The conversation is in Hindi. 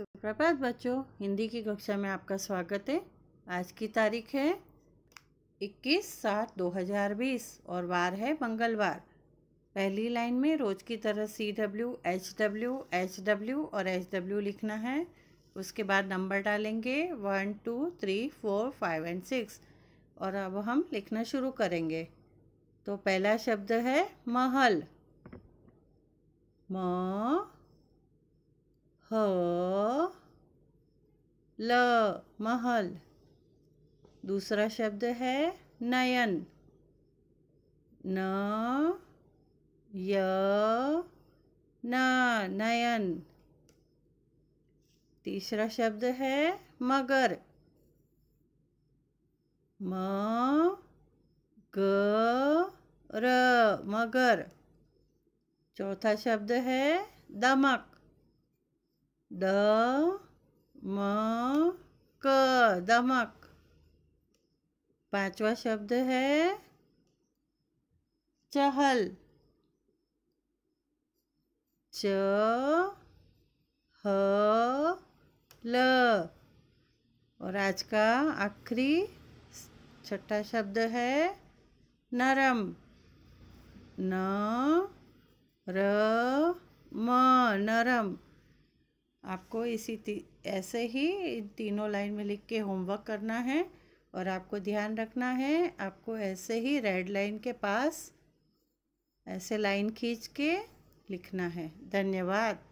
सुप्रभात बच्चों हिंदी की कक्षा में आपका स्वागत है आज की तारीख है 21 सात 2020 और वार है मंगलवार पहली लाइन में रोज की तरह C W H W H W और एच डब्ल्यू लिखना है उसके बाद नंबर डालेंगे one two three four five and six और अब हम लिखना शुरू करेंगे तो पहला शब्द है महल म ह ल महल दूसरा शब्द है नयन न य न नयन तीसरा शब्द है मगर म ग र मगर चौथा शब्द है दमक द म क दमक पांचवा शब्द है चहल च ह ल और आज का आखिरी छठा शब्द है नरम न र म नरम आपको इसी ऐसे ही इन तीनों लाइन में लिख के होमवर्क करना है और आपको ध्यान रखना है आपको ऐसे ही रेड लाइन के पास ऐसे लाइन खींच के लिखना है धन्यवाद